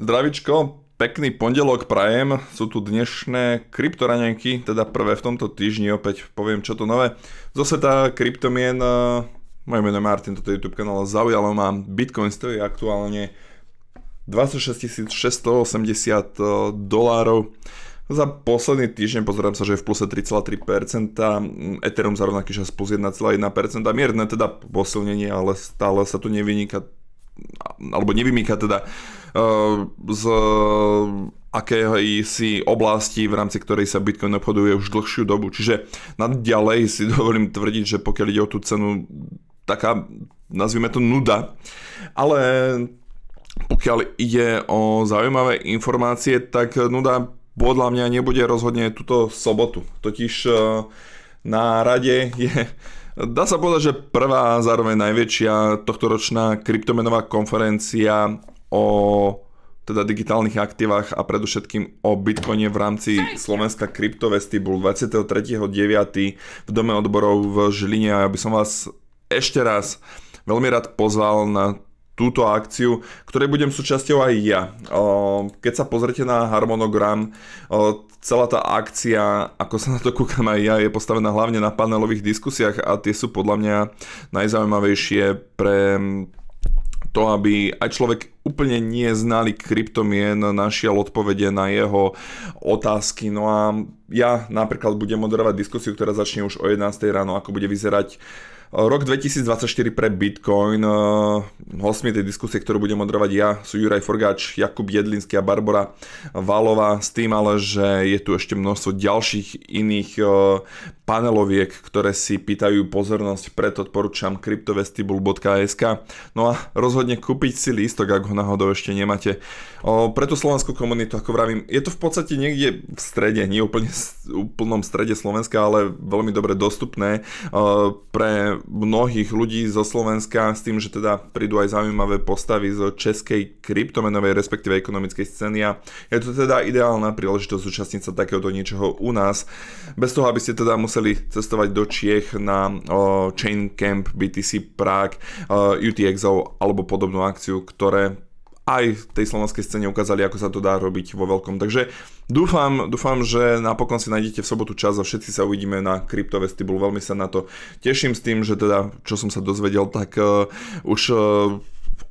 Zdravičko, pekný pondelok prajem. Sú tu dnešné kryptoranenky, teda prvé v tomto týždni. Opäť poviem, čo to nové. Zo sveta kryptomien, eh, moje meno je Martin, toto YouTube kanál zaujalo ma. Bitcoin stojí aktuálne 26 680 eh, dolárov. Za posledný týždeň pozerám sa, že je v pluse 3,3%, mm, Ethereum za rovnaký čas plus 1,1%, mierne teda posilnenie, ale stále sa tu nevyniká alebo nevymýka teda e, z akej si oblasti, v rámci ktorej sa Bitcoin obchoduje už dlhšiu dobu. Čiže nadďalej si dovolím tvrdiť, že pokiaľ ide o tú cenu, taká, nazvime to nuda, ale pokiaľ ide o zaujímavé informácie, tak nuda podľa mňa nebude rozhodne túto sobotu. Totiž e, na rade je Dá sa povedať, že prvá a zároveň najväčšia tohtoročná kryptomenová konferencia o teda digitálnych aktívach a predovšetkým o bitcoine v rámci Slovenska kryptovesty bol 23.9. v Dome odborov v Žiline a ja by som vás ešte raz veľmi rád pozval na túto akciu, ktorej budem súčasťou aj ja. Keď sa pozrete na harmonogram, celá tá akcia, ako sa na to kúkam aj ja, je postavená hlavne na panelových diskusiách a tie sú podľa mňa najzaujímavejšie pre to, aby aj človek úplne neznalý kryptomien našiel odpovede na jeho otázky. No a ja napríklad budem moderovať diskusiu, ktorá začne už o 11. ráno, ako bude vyzerať eh, Rok 2024 pre Bitcoin. Eh, Hostmi tej diskusie, ktorú budem moderovať ja, sú Juraj Forgáč, Jakub Jedlinský a Barbara Valová. S tým ale, že je tu ešte množstvo ďalších iných eh, paneloviek, ktoré si pýtajú pozornosť, preto odporúčam cryptovestibul.sk. No a rozhodne kúpiť si lístok, ak ho náhodou ešte nemáte. O, pre tú slovenskú komunitu, ako vravím, je to v podstate niekde v strede, nie úplne v úplnom strede Slovenska, ale veľmi dobre dostupné o, pre mnohých ľudí zo Slovenska s tým, že teda prídu aj zaujímavé postavy zo českej kryptomenovej, respektíve ekonomickej scény a je to teda ideálna príležitosť zúčastniť sa takéhoto niečoho u nás, bez toho, aby ste teda museli cestovať do Čiech na o, Chain Camp BTC Prague, UTXO alebo podobnú akciu, ktoré aj tej slovenskej scéne ukázali, ako sa to dá robiť vo veľkom. Takže dúfam, dúfam, že napokon si nájdete v sobotu čas a všetci sa uvidíme na Kryptovestibul. Veľmi sa na to teším s tým, že teda, čo som sa dozvedel, tak uh, už uh,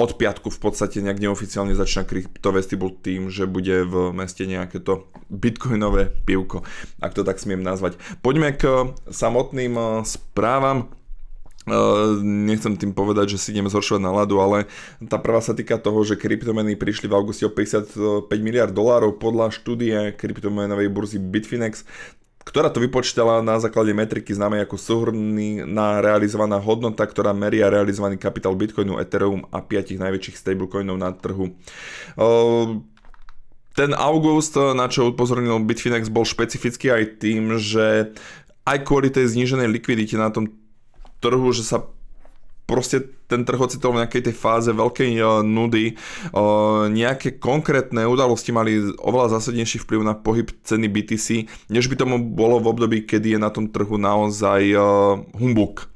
od piatku v podstate nejak neoficiálne začína kryptovestibul tým, že bude v meste nejaké to bitcoinové pivko, ak to tak smiem nazvať. Poďme k eh, samotným správam. No, nechcem tým povedať, že si ideme zhoršovať náladu, ale tá prvá sa týka toho, že kryptomeny prišli v auguste o 55 miliard dolárov podľa štúdie kryptomenovej burzy Bitfinex ktorá to vypočítala na základe metriky známej ako súhrnná realizovaná hodnota, ktorá meria realizovaný kapitál Bitcoinu, Ethereum a piatich najväčších stablecoinov na trhu. Ten august, na čo upozornil Bitfinex, bol špecifický aj tým, že aj kvôli tej zníženej likvidite na tom trhu, že sa proste ten trh ocitol v nejakej tej fáze veľkej eh, nudy. Eh, nejaké konkrétne udalosti mali oveľa zásadnejší vplyv na pohyb ceny BTC, než by tomu bolo v období, kedy je na tom trhu naozaj eh, humbuk.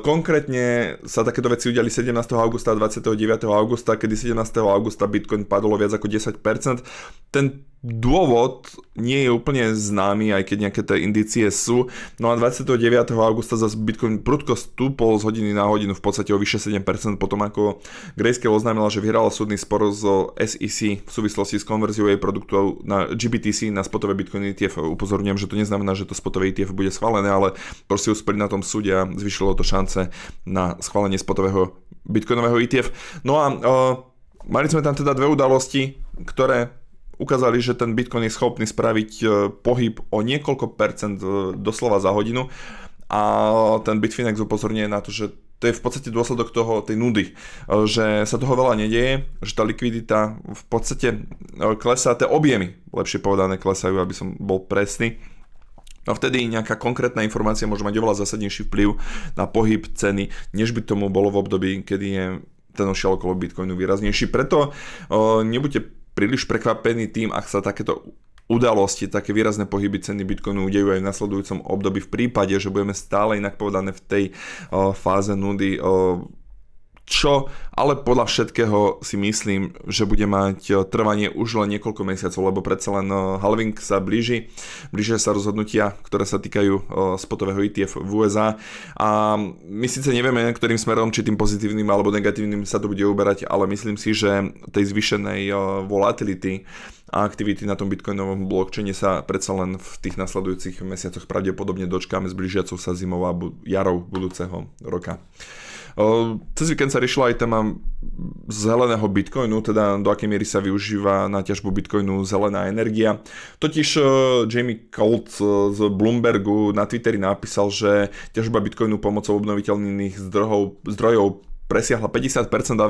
Konkrétne sa takéto veci udiali 17. augusta a 29. augusta, kedy 17. augusta Bitcoin padol viac ako 10%. Ten Dôvod nie je úplne známy, aj keď nejaké tie indície sú. No a 29. augusta za Bitcoin prudko stúpol z hodiny na hodinu v podstate o vyše 7% potom ako Grayscale oznámila, že vyhrala súdny spor zo SEC v súvislosti s konverziou jej produktov na GBTC na spotové Bitcoin ETF. Upozorňujem, že to neznamená, že to spotové ETF bude schválené, ale proste uspeli na tom súde a zvyšilo to šance na schválenie spotového Bitcoinového ETF. No a uh, mali sme tam teda dve udalosti, ktoré ukázali, že ten Bitcoin je schopný spraviť e, pohyb o niekoľko percent e, doslova za hodinu a ten Bitfinex upozorňuje na to, že to je v podstate dôsledok toho, tej nudy, e, že sa toho veľa nedieje, že tá likvidita v podstate klesá, tie objemy, lepšie povedané, klesajú, aby som bol presný. No vtedy nejaká konkrétna informácia môže mať oveľa zásadnejší vplyv na pohyb ceny, než by tomu bolo v období, kedy je ten ošiel okolo Bitcoinu výraznejší. Preto o, nebuďte príliš prekvapený tým, ak sa takéto udalosti, také výrazné pohyby ceny Bitcoinu udejú aj v nasledujúcom období v prípade, že budeme stále inak povedané v tej uh, fáze nudy uh, čo ale podľa všetkého si myslím, že bude mať e, trvanie už len niekoľko mesiacov, lebo predsa len e, halving sa blíži, blíže sa rozhodnutia, ktoré sa týkajú e, spotového ETF v USA a my síce nevieme, ktorým smerom, či tým pozitívnym alebo negatívnym sa to bude uberať, ale myslím si, že tej zvýšenej volatility a aktivity na tom bitcoinovom blockchaine sa predsa len v tých nasledujúcich mesiacoch pravdepodobne dočkáme s blížiacou sa zimou a jarou budúceho roka. Cez víkend sa riešila aj téma zeleného bitcoinu, teda do akej miery sa využíva na ťažbu bitcoinu zelená energia. Totiž e, Jamie Colt e, z Bloombergu na Twitteri napísal, že ťažba bitcoinu pomocou obnoviteľných zdrojov, zdrojov presiahla 50% a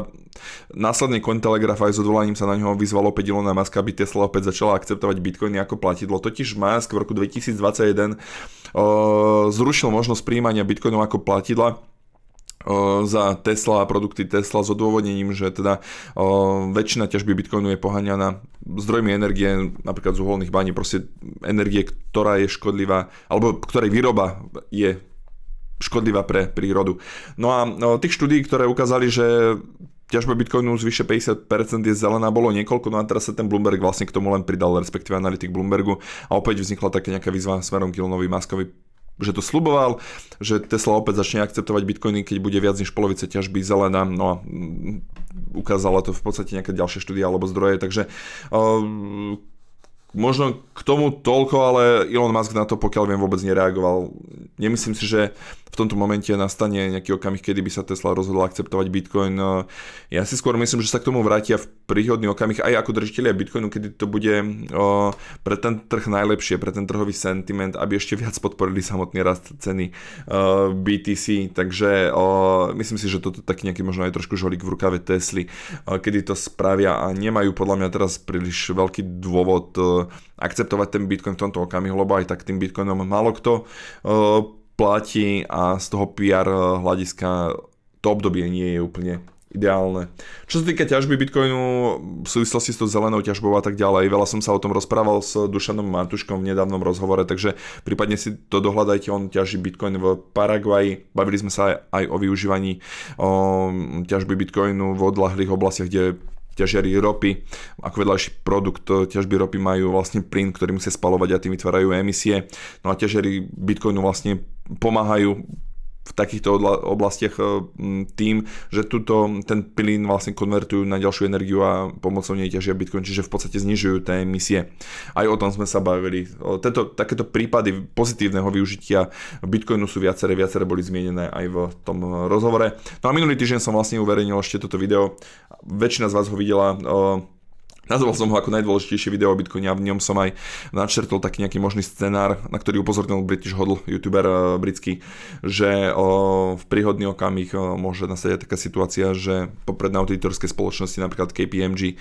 následne Cointelegraph aj s odvolaním sa na ňoho vyzvalo opäť Ilona Musk, aby Tesla opäť začala akceptovať bitcoiny ako platidlo. Totiž Musk v roku 2021 uh, e, zrušil možnosť príjmania bitcoinov ako platidla za Tesla a produkty Tesla s odôvodnením, že teda väčšina ťažby Bitcoinu je poháňaná zdrojmi energie, napríklad z uholných baní, proste energie, ktorá je škodlivá, alebo ktorej výroba je škodlivá pre prírodu. No a tých štúdí, ktoré ukázali, že ťažba Bitcoinu z vyše 50% je zelená, bolo niekoľko, no a teraz sa ten Bloomberg vlastne k tomu len pridal, respektíve analytik Bloombergu a opäť vznikla taká nejaká výzva smerom k Maskovi že to sluboval, že Tesla opäť začne akceptovať bitcoiny, keď bude viac než polovice ťažby zelená, no a mm, ukázala to v podstate nejaké ďalšie štúdie alebo zdroje, takže uh, možno k tomu toľko, ale Elon Musk na to, pokiaľ viem, vôbec nereagoval. Nemyslím si, že v tomto momente nastane nejaký okamih, kedy by sa Tesla rozhodla akceptovať Bitcoin. No, ja si skôr myslím, že sa k tomu vrátia v príhodný okamih aj ako držiteľia Bitcoinu, kedy to bude pre ten trh najlepšie, pre ten trhový sentiment, aby ešte viac podporili samotný rast ceny BTC. Takže myslím si, že toto taký nejaký možno aj trošku žolík v rukave Tesly, kedy to spravia a nemajú podľa mňa teraz príliš veľký dôvod akceptovať ten Bitcoin v tomto okamihu, lebo aj tak tým Bitcoinom málo kto e, platí a z toho PR e, hľadiska to obdobie nie je úplne ideálne. Čo sa týka ťažby Bitcoinu v súvislosti s tou zelenou ťažbou a tak ďalej, veľa som sa o tom rozprával s Dušanom Martuškom v nedávnom rozhovore, takže prípadne si to dohľadajte, on ťaží Bitcoin v Paraguaji. Bavili sme sa aj, aj o využívaní o, ťažby Bitcoinu v odlahlých oblastiach, kde ťažiari ropy. Ako vedľajší produkt eh, ťažby ropy majú vlastne plyn, ktorý musia spalovať a tým vytvárajú emisie. No a ťažiari bitcoinu vlastne pomáhajú v takýchto oblastiach e, tým, že tuto ten pilín vlastne konvertujú na ďalšiu energiu a pomocou nej ťažia Bitcoin, čiže v podstate znižujú tie emisie. Aj o tom sme sa bavili. Tento, takéto prípady pozitívneho využitia Bitcoinu sú viaceré, viaceré boli zmienené aj v tom rozhovore. No a minulý týždeň som vlastne uverejnil ešte toto video. Väčšina z vás ho videla Nazval som ho ako najdôležitejšie video o Bitcoine a v ňom som aj načrtol taký nejaký možný scenár, na ktorý upozornil British Hodl, youtuber eh, britský, že eh, v príhodný okamih eh, môže nastať taká situácia, že popredné auditorské spoločnosti, napríklad KPMG,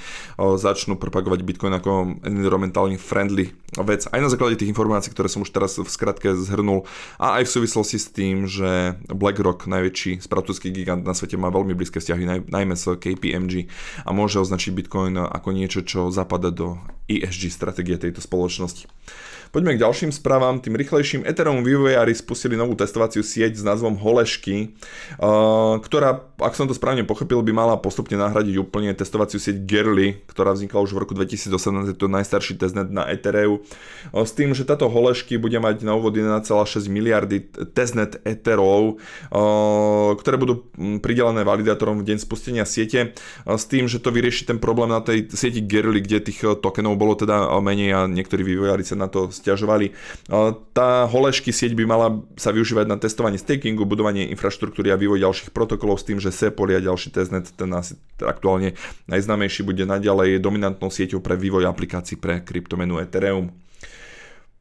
začnú propagovať Bitcoin ako environmentálne friendly vec. Aj na základe tých informácií, ktoré som už teraz v skratke zhrnul a aj v súvislosti s tým, že BlackRock, najväčší správcovský gigant na svete, má veľmi blízke vzťahy, najmä s KPMG a môže označiť Bitcoin ako niečo, niečo, čo zapada do ESG stratégie tejto spoločnosti. Poďme k ďalším správam. Tým rýchlejším Ethereum vývojári spustili novú testovaciu sieť s názvom Holešky, ktorá, ak som to správne pochopil, by mala postupne nahradiť úplne testovaciu sieť Gerly, ktorá vznikla už v roku 2018, je to najstarší testnet na Ethereum, s tým, že táto Holešky bude mať na úvod 1,6 miliardy testnet Etherov, ktoré budú pridelené validátorom v deň spustenia siete, s tým, že to vyrieši ten problém na tej sieti Gerly, kde tých tokenov telefónov bolo teda menej a niektorí vývojári sa na to stiažovali. Tá holešky sieť by mala sa využívať na testovanie stakingu, budovanie infraštruktúry a vývoj ďalších protokolov s tým, že Sepoli a ďalší testnet, ten asi aktuálne najznámejší, bude naďalej dominantnou sieťou pre vývoj aplikácií pre kryptomenu Ethereum.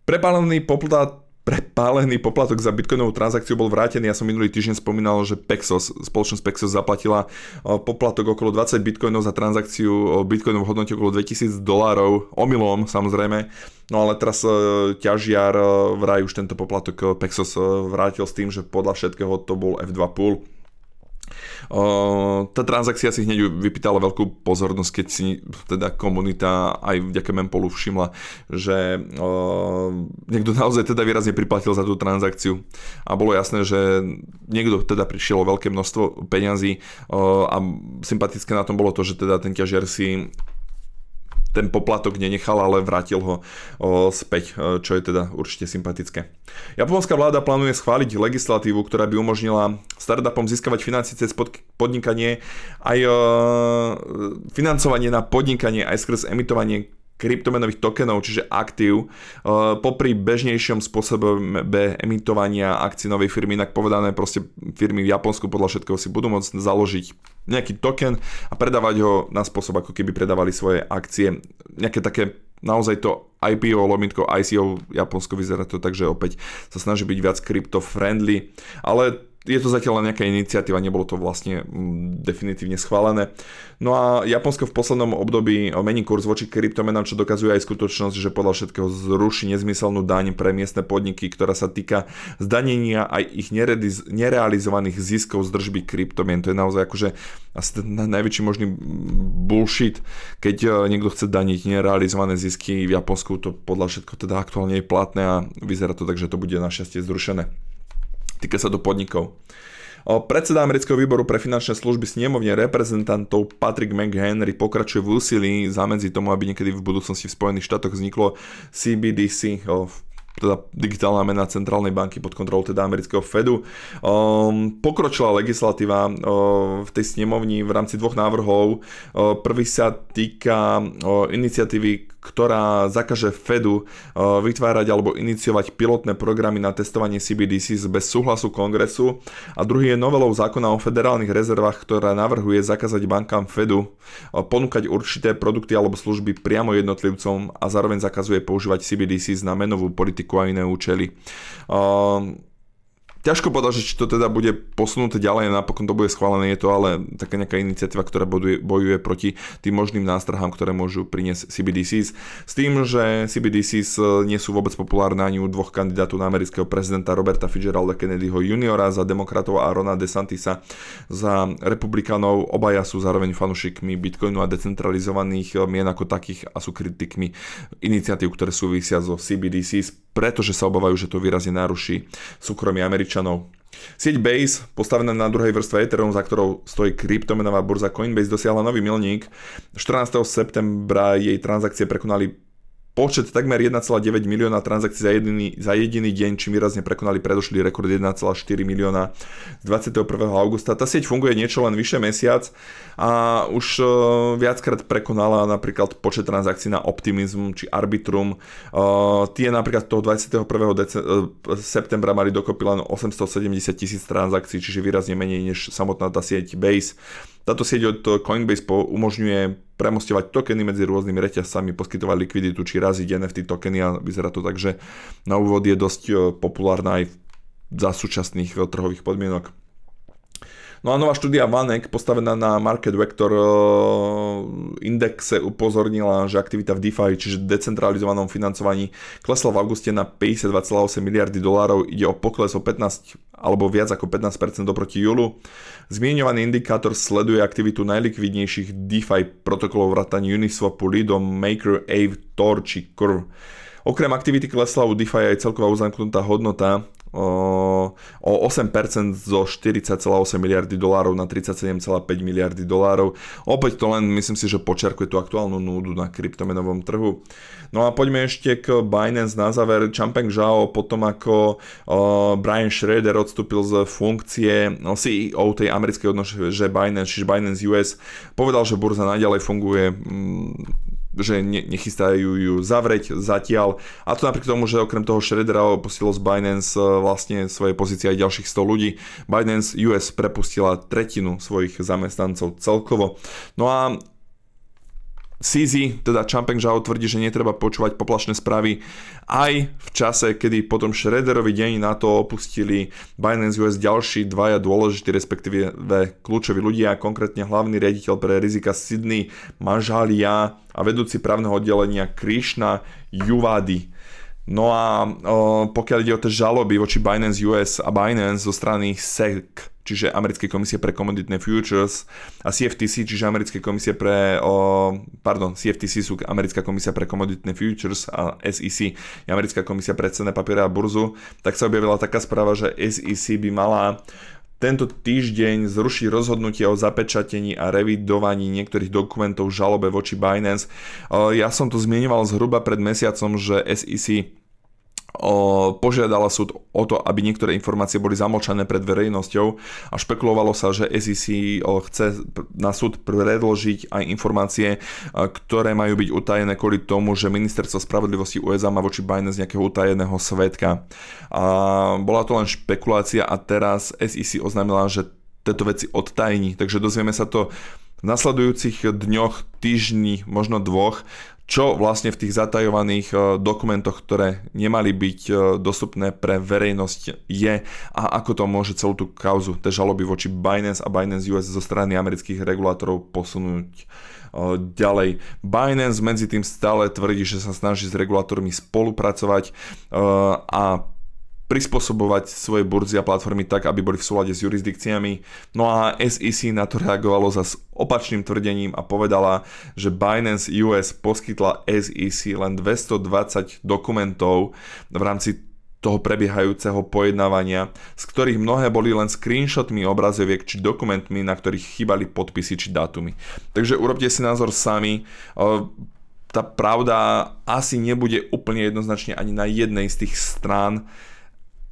Prepálený poplát prepálený poplatok za bitcoinovú transakciu bol vrátený. Ja som minulý týždeň spomínal, že Pexos, spoločnosť Pexos zaplatila e, poplatok okolo 20 bitcoinov za transakciu e, bitcoinov v hodnote okolo 2000 dolárov, omylom samozrejme. No ale teraz e, ťažiar vraj už tento poplatok Pexos vrátil s tým, že podľa všetkého to bol F2 pool O, tá transakcia si hneď vypýtala veľkú pozornosť, keď si teda komunita aj vďaka Mempolu všimla, že o, niekto naozaj teda výrazne priplatil za tú transakciu a bolo jasné, že niekto teda prišiel o veľké množstvo peňazí o, a sympatické na tom bolo to, že teda ten ťažiar si ten poplatok nenechal, ale vrátil ho späť, čo je teda určite sympatické. Japonská vláda plánuje schváliť legislatívu, ktorá by umožnila startupom získavať financie cez podnikanie aj financovanie na podnikanie aj skrz emitovanie kryptomenových tokenov, čiže aktív, popri bežnejšom spôsobe emitovania akcií novej firmy, inak povedané proste firmy v Japonsku podľa všetkého si budú môcť založiť nejaký token a predávať ho na spôsob, ako keby predávali svoje akcie. Nejaké také naozaj to IPO, lomitko ICO, Japonsko vyzerá to tak, že opäť sa snaží byť viac crypto-friendly, ale je to zatiaľ len nejaká iniciatíva, nebolo to vlastne mm, definitívne schválené. No a Japonsko v poslednom období mení kurz voči kryptomenám, čo dokazuje aj skutočnosť, že podľa všetkého zruší nezmyselnú daň pre miestne podniky, ktorá sa týka zdanenia aj ich nerealizovaných ziskov z držby kryptomien. To je naozaj akože asi ten najväčší možný bullshit, keď e, niekto chce daniť nerealizované zisky v Japonsku, to podľa všetko teda aktuálne je platné a vyzerá to tak, že to bude našťastie zrušené. Týka sa to podnikov. Predseda amerického výboru pre finančné služby snemovne reprezentantov Patrick McHenry pokračuje v úsilí zamedzi tomu, aby niekedy v budúcnosti v Spojených štátoch vzniklo CBDC, teda digitálna mena centrálnej banky pod kontrolou teda amerického Fedu. Um, pokročila legislatíva um, v tej snemovni v rámci dvoch návrhov. Um, prvý sa týka um, iniciatívy ktorá zakaže Fedu eh, vytvárať alebo iniciovať pilotné programy na testovanie CBDC bez súhlasu kongresu a druhý je novelou zákona o federálnych rezervách, ktorá navrhuje zakázať bankám Fedu eh, ponúkať určité produkty alebo služby priamo jednotlivcom a zároveň zakazuje používať CBDC na menovú politiku a iné účely. Eh, ťažko povedať, že či to teda bude posunuté ďalej, napokon to bude schválené, je to ale taká nejaká iniciatíva, ktorá boduje, bojuje proti tým možným nástrahám, ktoré môžu priniesť CBDCs. S tým, že CBDCs eh, nie sú vôbec populárne ani u dvoch kandidátov na amerického prezidenta Roberta Fitzgeralda Kennedyho juniora za demokratov a Rona DeSantisa za republikánov, Obaja sú zároveň fanúšikmi bitcoinu a decentralizovaných eh, mien ako takých a sú kritikmi iniciatív, ktoré súvisia so CBDCs pretože sa obávajú, že to výrazne naruší súkromie Američanov. Sieť Base, postavená na druhej vrstve Ethereum, za ktorou stojí kryptomenová burza Coinbase, dosiahla nový milník. 14. septembra jej transakcie prekonali počet takmer 1,9 milióna transakcií za jediný, za jediný deň, čím výrazne prekonali predošlý rekord 1,4 milióna z 21. augusta. Tá sieť funguje niečo len vyše mesiac a už e, viackrát prekonala napríklad počet transakcií na Optimism či Arbitrum. E, tie napríklad toho 21. Dece- e, septembra mali dokopy len 870 tisíc transakcií, čiže výrazne menej než samotná tá sieť Base. Táto sieť od Coinbase umožňuje premostovať tokeny medzi rôznymi reťazcami, poskytovať likviditu či raziť NFT tokeny a vyzerá to tak, že na úvod je dosť e, populárna aj za súčasných e, trhových podmienok. No a nová štúdia VANEK, postavená na Market Vector indexe, upozornila, že aktivita v DeFi, čiže decentralizovanom financovaní, klesla v auguste na 52,8 miliardy dolárov. Ide o pokles o 15 alebo viac ako 15% oproti júlu. Zmienovaný indikátor sleduje aktivitu najlikvidnejších DeFi protokolov vrátane Uniswapu, Lido, Maker, Aave, Tor či Curve. Okrem aktivity klesla u DeFi aj celková uzamknutá hodnota, o 8% zo 40,8 miliardy dolárov na 37,5 miliardy dolárov. Opäť to len myslím si, že počiarkuje tú aktuálnu núdu na kryptomenovom trhu. No a poďme ešte k Binance na záver. Champeng Zhao potom ako Brian Schrader odstúpil z funkcie CEO no, e tej americkej odnože Binance, čiže Binance US, povedal, že burza naďalej funguje mm, že ne, nechystajú ju zavrieť zatiaľ. A to napriek tomu, že okrem toho Shreddera opustilo z Binance e, vlastne svoje pozície aj ďalších 100 ľudí. Binance US prepustila tretinu svojich zamestnancov celkovo. No a CZ teda Champeng Zhao tvrdí, že netreba počúvať poplašné správy aj v čase, kedy potom Shredderovi deň na to opustili Binance US ďalší dvaja dôležití, respektíve kľúčoví ľudia, konkrétne hlavný riaditeľ pre rizika Sydney Manžalia a vedúci právneho oddelenia Krishna Juvady. No a o, pokiaľ ide o tie žaloby voči Binance US a Binance zo strany SEC, čiže Americkej komisie pre komoditné futures a CFTC, čiže Americké komisie pre, o, pardon, CFTC sú Americká komisia pre komoditné futures a SEC je Americká komisia pre cenné papiere a burzu, tak sa objavila taká správa, že SEC by mala tento týždeň zruší rozhodnutie o zapečatení a revidovaní niektorých dokumentov v žalobe voči Binance. Ja som to zmienoval zhruba pred mesiacom, že SEC požiadala súd o to, aby niektoré informácie boli zamlčané pred verejnosťou a špekulovalo sa, že SEC chce na súd predložiť aj informácie, e, ktoré majú byť utajené kvôli tomu, že ministerstvo spravodlivosti USA má voči Binance nejakého utajeného svetka. A bola to len špekulácia a teraz SEC oznámila, že tieto veci odtajní, takže dozvieme sa to v nasledujúcich dňoch, týždni, možno dvoch, čo vlastne v tých zatajovaných e, dokumentoch, ktoré nemali byť e, dostupné pre verejnosť je a ako to môže celú tú kauzu tie žaloby voči Binance a Binance US zo strany amerických regulátorov posunúť e, ďalej. Binance medzi tým stále tvrdí, že sa snaží s regulátormi spolupracovať a prispôsobovať svoje burzy a platformy tak, aby boli v súlade s jurisdikciami. No a SEC na to reagovalo za opačným tvrdením a povedala, že Binance US poskytla SEC len 220 dokumentov v rámci toho prebiehajúceho pojednávania, z ktorých mnohé boli len screenshotmi obrazoviek či dokumentmi, na ktorých chýbali podpisy či dátumy. Takže urobte si názor sami. Tá pravda asi nebude úplne jednoznačne ani na jednej z tých strán,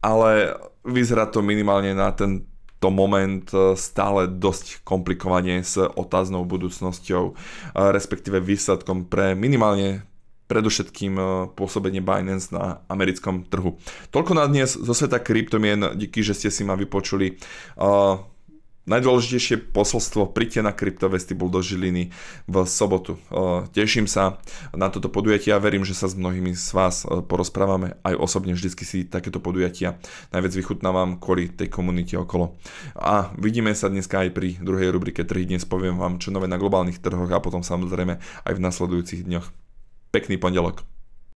ale vyzerá to minimálne na ten to moment e, stále dosť komplikovanie s otáznou budúcnosťou, e, respektíve výsledkom pre minimálne predovšetkým e, pôsobenie Binance na americkom trhu. Toľko na dnes zo sveta kryptomien, díky, že ste si ma vypočuli najdôležitejšie posolstvo príďte na bol do Žiliny v sobotu. Teším sa na toto podujatie a verím, že sa s mnohými z vás porozprávame. Aj osobne vždycky si takéto podujatia najviac vychutnávam kvôli tej komunite okolo. A vidíme sa dneska aj pri druhej rubrike Trhy. Dnes poviem vám, čo nové na globálnych trhoch a potom samozrejme aj v nasledujúcich dňoch. Pekný pondelok.